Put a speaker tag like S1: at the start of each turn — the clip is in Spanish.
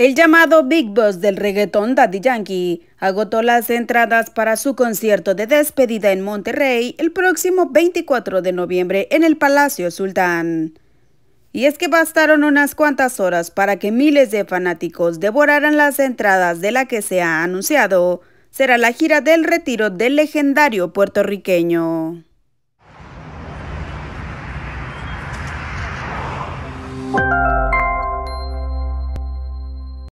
S1: El llamado Big Boss del reggaetón Daddy Yankee agotó las entradas para su concierto de despedida en Monterrey el próximo 24 de noviembre en el Palacio Sultán. Y es que bastaron unas cuantas horas para que miles de fanáticos devoraran las entradas de la que se ha anunciado. Será la gira del retiro del legendario puertorriqueño.